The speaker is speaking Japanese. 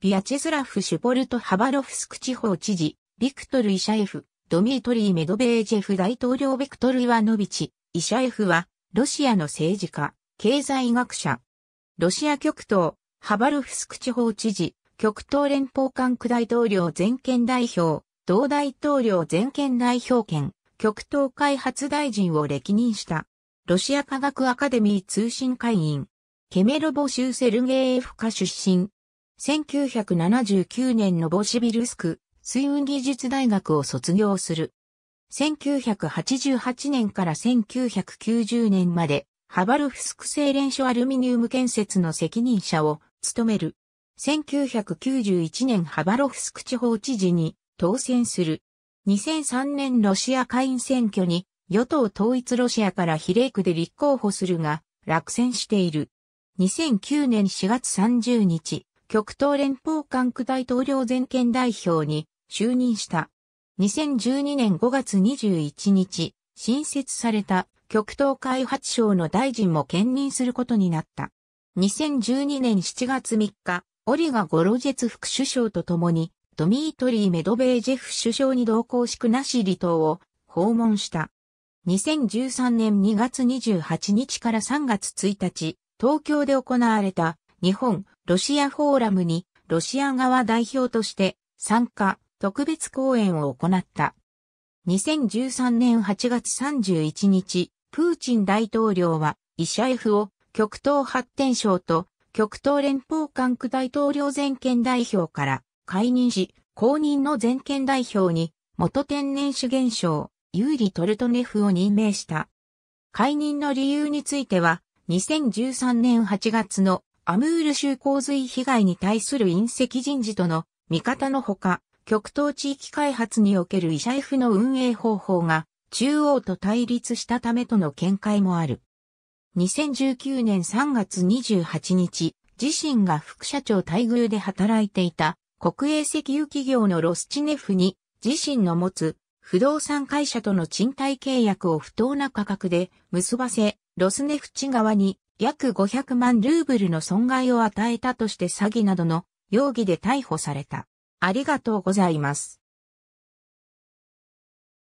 ビアチェスラフ・シュポルト・ハバロフスク地方知事、ビクトル・イシャエフ、ドミートリー・メドベージェフ大統領ビクトル・イワノビチ、イシャエフは、ロシアの政治家、経済学者。ロシア極東、ハバロフスク地方知事、極東連邦管区大統領全権代表、同大統領全権代表権、極東開発大臣を歴任した。ロシア科学アカデミー通信会員。ケメロボ州セルゲーエフカ出身。1979年のボシビルスク水運技術大学を卒業する。1988年から1990年まで、ハバルフスク製錬所アルミニウム建設の責任者を務める。1991年ハバロフスク地方知事に当選する。2003年ロシア下院選挙に与党統一ロシアから比例区で立候補するが落選している。2009年4月30日、極東連邦管区大統領全権代表に就任した。2012年5月21日、新設された極東開発省の大臣も兼任することになった。2012年7月3日、オリガ・ゴロジェツ副首相と共に、ドミートリー・メドベージェフ首相に同行しくなし離島を訪問した。2013年2月28日から3月1日、東京で行われた日本ロシアフォーラムにロシア側代表として参加、特別講演を行った。2013年8月31日、プーチン大統領はイシャエフを極東発展省と極東連邦管区大統領全権代表から解任し、公認の全権代表に元天然資源省、ユーリ・トルトネフを任命した。解任の理由については、2013年8月のアムール州洪水被害に対する隕石人事との見方のほか、極東地域開発におけるイシャイフの運営方法が中央と対立したためとの見解もある。2019年3月28日、自身が副社長待遇で働いていた国営石油企業のロスチネフに自身の持つ不動産会社との賃貸契約を不当な価格で結ばせ、ロスネフチ側に約500万ルーブルの損害を与えたとして詐欺などの容疑で逮捕された。ありがとうございます。